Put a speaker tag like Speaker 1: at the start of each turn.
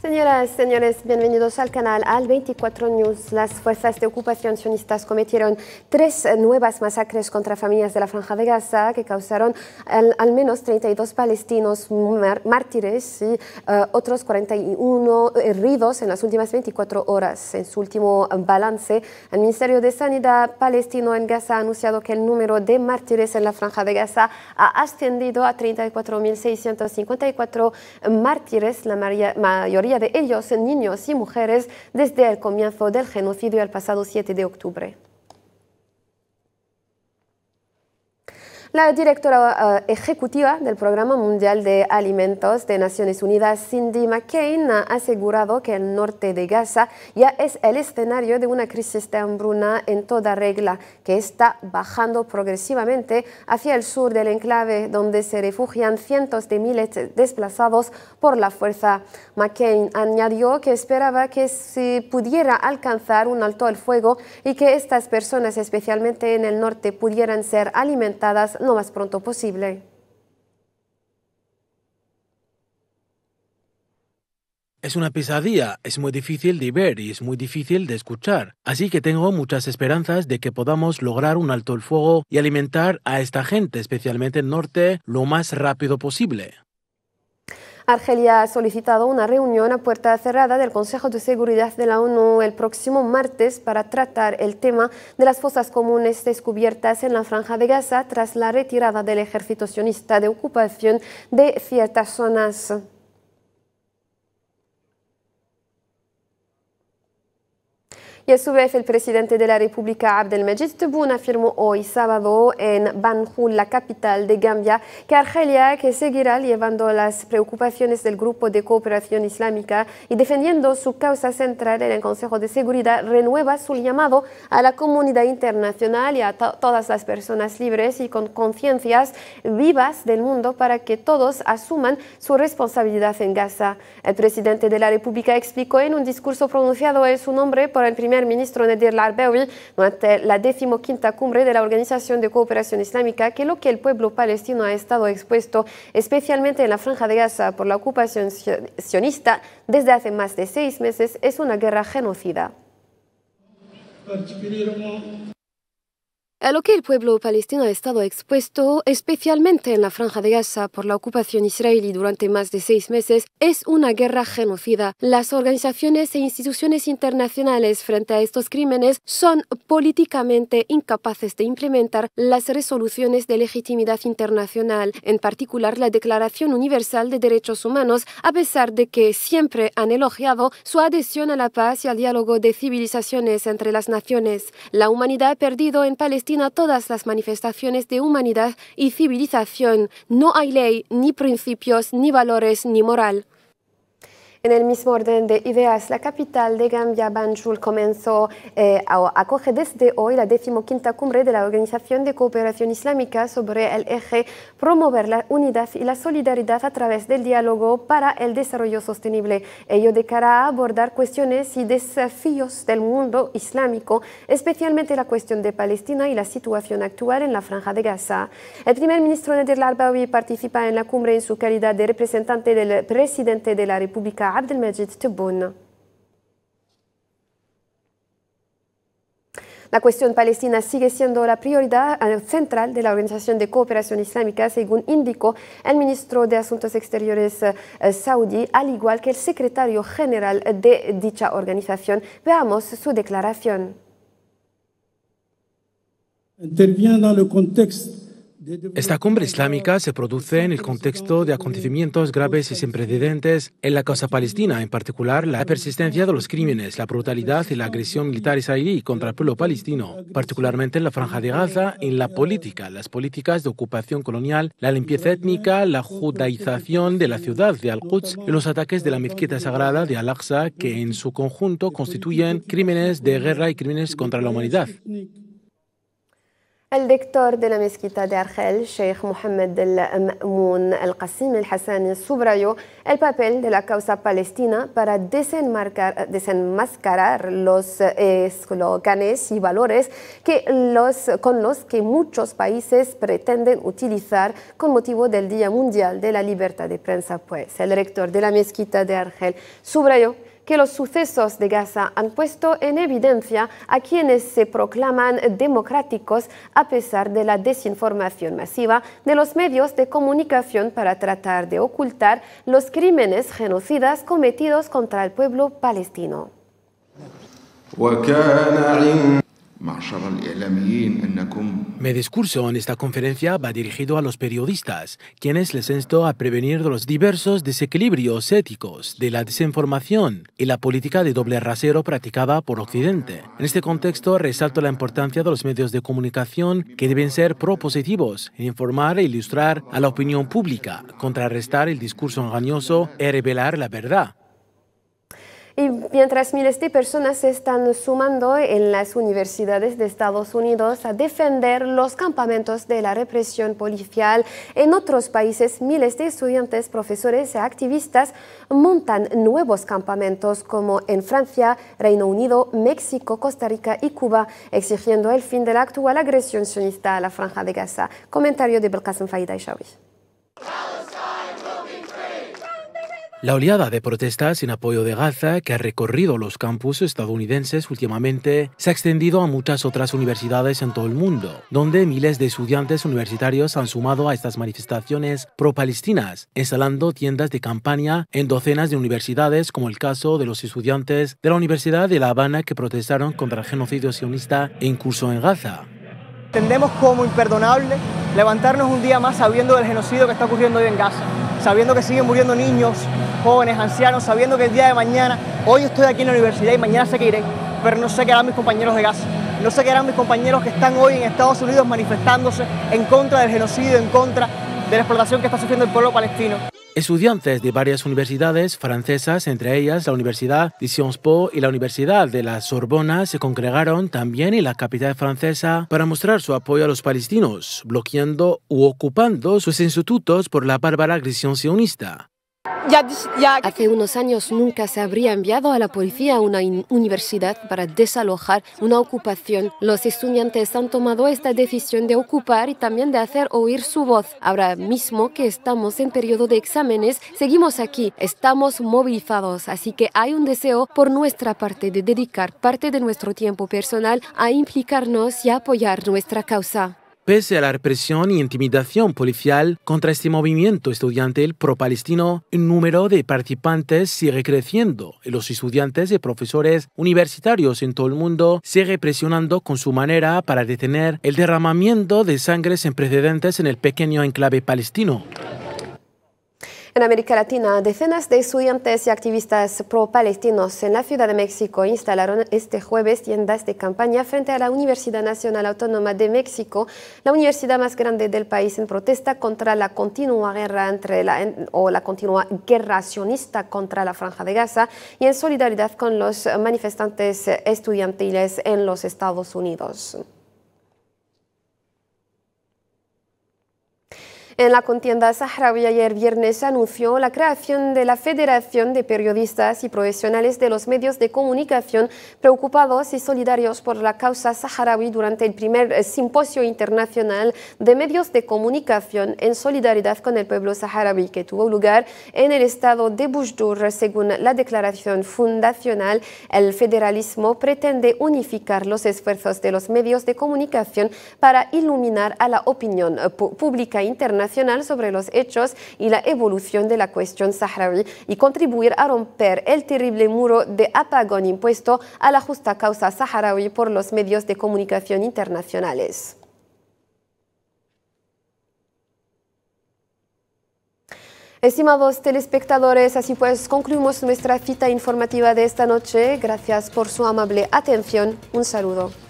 Speaker 1: Señoras, señores, bienvenidos al canal Al 24 News. Las fuerzas de ocupación sionistas cometieron tres nuevas masacres contra familias de la Franja de Gaza que causaron al, menos 32 palestinos mártires y eh, otros 41 heridos en las últimas 24 horas. En su último balance, el Ministerio de Sanidad palestino en Gaza ha anunciado que el número de mártires en la Franja de Gaza ha ascendido a 34.654 mártires, la mayoría de ellos niños y mujeres, desde el comienzo del genocidio el pasado 7 de octubre. La directora eh, ejecutiva del Programa Mundial de Alimentos de Naciones Unidas, Cindy McCain, ha asegurado que el norte de Gaza ya es el escenario de una crisis de hambruna en toda regla, que está bajando progresivamente hacia el sur del enclave, donde se refugian cientos de miles desplazados por la fuerza. McCain añadió que esperaba que se pudiera alcanzar un alto al fuego y que estas personas, especialmente en el norte, pudieran ser alimentadas lo más pronto posible.
Speaker 2: Es una pesadilla, es muy difícil de ver y es muy difícil de escuchar, así que tengo muchas esperanzas de que podamos lograr un alto el fuego y alimentar a esta gente, especialmente el norte, lo más rápido posible.
Speaker 1: Argelia ha solicitado una reunión a puerta cerrada del Consejo de Seguridad de la ONU el próximo martes para tratar el tema de las fosas comunes descubiertas en la franja de Gaza tras la retirada del ejército sionista de ocupación de ciertas zonas. Y a su vez, el presidente de la República, Abdelmajid Tebboune, afirmó hoy sábado en Banjul, la capital de Gambia, que Argelia que seguirá llevando las preocupaciones del Grupo de Cooperación Islámica y defendiendo su causa central en el Consejo de Seguridad, renueva su llamado a la comunidad internacional y a todas las personas libres y con conciencias vivas del mundo para que todos asuman su responsabilidad en Gaza. El presidente de la República explicó en un discurso pronunciado en su nombre por el primer ministro Nadir Al-Arbawi durante la decimoquinta cumbre de la Organización de Cooperación Islámica que lo que el pueblo palestino ha estado expuesto, especialmente en la Franja de Gaza por la ocupación sionista desde hace más de seis meses, es una guerra genocida a lo que el pueblo palestino ha estado expuesto, especialmente en la franja de Gaza por la ocupación israelí durante más de seis meses, es una guerra genocida. Las organizaciones e instituciones internacionales frente a estos crímenes son políticamente incapaces de implementar las resoluciones de legitimidad internacional, en particular la Declaración Universal de Derechos Humanos, a pesar de que siempre han elogiado su adhesión a la paz y al diálogo de civilizaciones entre las naciones. La humanidad ha perdido en Palestina a todas las manifestaciones de humanidad y civilización. No hay ley, ni principios, ni valores, ni moral. En el mismo orden de ideas, la capital de Gambia, Banjul, comenzó eh, a acoger desde hoy la decimoquinta cumbre de la Organización de Cooperación Islámica sobre el eje promover la unidad y la solidaridad a través del diálogo para el desarrollo sostenible. Ello de cara a abordar cuestiones y desafíos del mundo islámico, especialmente la cuestión de Palestina y la situación actual en la franja de Gaza. El primer ministro Nadir Larbawi participa en la cumbre en su calidad de representante del presidente de la República Abdelmajid المجيد La cuestión palestina sigue siendo la prioridad eh, central de la Organización de Cooperación Islámica, según indicó el ministro de Asuntos Exteriores eh, eh, saudí, al igual que el secretario general de dicha organización. Veamos su declaración.
Speaker 2: Interviene en el contexto esta cumbre islámica se produce en el contexto de acontecimientos graves y sin precedentes en la causa palestina, en particular la persistencia de los crímenes, la brutalidad y la agresión militar israelí contra el pueblo palestino, particularmente en la franja de Gaza, en la política, las políticas de ocupación colonial, la limpieza étnica, la judaización de la ciudad de Al-Quds y los ataques de la mezquita sagrada de Al-Aqsa, que en su conjunto constituyen crímenes de guerra y crímenes contra la humanidad.
Speaker 1: El mezquita de Argel, Sheikh Mohammed al Mohamed Al Qasim Al Hassani, subrayó el papel de la causa palestina para desenmascarar los eh, esloganes y valores que los, con los que muchos países pretenden utilizar con motivo del Día Mundial de la Libertad de Prensa. Pues el rector de la mezquita de Argel subrayó que los sucesos de Gaza han puesto en evidencia a quienes se proclaman democráticos a pesar de la desinformación masiva de los medios de comunicación para tratar de ocultar los crímenes genocidas cometidos contra el pueblo palestino.
Speaker 2: Mi discurso en esta conferencia va dirigido a los periodistas, quienes les insto a prevenir los diversos desequilibrios éticos de la desinformación y la política de doble rasero practicada por Occidente. En este contexto, resalto la importancia de los medios de comunicación que deben ser propositivos informar e ilustrar a la opinión pública, contrarrestar el discurso engañoso y e revelar la verdad
Speaker 1: y mientras miles de personas se están sumando en las universidades de Estados Unidos a defender los campamentos de la represión policial, en otros países miles de estudiantes, profesores y activistas montan nuevos campamentos como en Francia, Reino Unido, México, Costa Rica y Cuba, exigiendo el fin de la actual agresión sionista a la franja de Gaza. Comentario de Belkacem Faida y
Speaker 2: La oleada de protestas en apoyo de Gaza que ha recorrido los campus estadounidenses últimamente se ha extendido a muchas otras universidades en todo el mundo, donde miles de estudiantes universitarios han sumado a estas manifestaciones pro-palestinas, instalando tiendas de campaña en docenas de universidades, como el caso de los estudiantes de la Universidad de La Habana que protestaron contra el genocidio sionista en curso en Gaza. Entendemos como imperdonable levantarnos un día más sabiendo del genocidio que está ocurriendo hoy en Gaza, sabiendo que siguen muriendo niños, jóvenes, ancianos, sabiendo que el día de mañana, hoy estoy aquí en la universidad y mañana sé que iré, pero no sé qué harán mis compañeros de gas, no sé qué harán mis compañeros que están hoy en Estados Unidos manifestándose en contra del genocidio, en contra de la explotación que está sufriendo el pueblo palestino. Estudiantes de varias universidades francesas, entre ellas la Universidad de Sciences Po y la Universidad de la Sorbona, se congregaron también en la capital francesa para mostrar su apoyo a los palestinos, bloqueando u ocupando sus institutos por la bárbara agresión sionista.
Speaker 1: Hace unos años nunca se habría enviado a la policía a una universidad para desalojar una ocupación. Los estudiantes han tomado esta decisión de ocupar y también de hacer oír su voz. Ahora mismo que estamos en periodo de exámenes, seguimos aquí, estamos movilizados, así que hay un deseo por nuestra parte de dedicar parte de nuestro tiempo personal a implicarnos y apoyar nuestra causa.
Speaker 2: Pese a la represión y intimidación policial contra este movimiento estudiantil pro-palestino, el número de participantes sigue creciendo y los estudiantes y profesores universitarios en todo el mundo siguen presionando con su manera para detener el derramamiento de sangre sin precedentes en el pequeño enclave palestino.
Speaker 1: En América Latina, decenas de estudiantes y activistas pro-palestinos en la Ciudad de México instalaron este jueves tiendas de campaña frente a la Universidad Nacional Autónoma de México, la universidad más grande del país, en protesta contra la continua guerra entre o la continua guerra sionista contra la Franja de Gaza y en solidaridad con los manifestantes estudiantiles en los Estados Unidos. En la contienda saharaui ayer viernes se anunció la creación de la Federación de Periodistas y Profesionales de los Medios de Comunicación preocupados y solidarios por la causa saharaui durante el primer eh, simposio internacional de medios de comunicación en solidaridad con el pueblo saharaui que tuvo lugar en el estado de Bujdur. Según la declaración fundacional, el federalismo pretende unificar los esfuerzos de los medios de comunicación para iluminar a la opinión eh, pública internacional sobre los hechos y la evolución de la cuestión saharaui y contribuir a romper el terrible muro de apagón impuesto a la justa causa saharaui por los medios de comunicación internacionales. Estimados telespectadores, así pues concluimos nuestra cita informativa de esta noche. Gracias por su amable atención. Un saludo.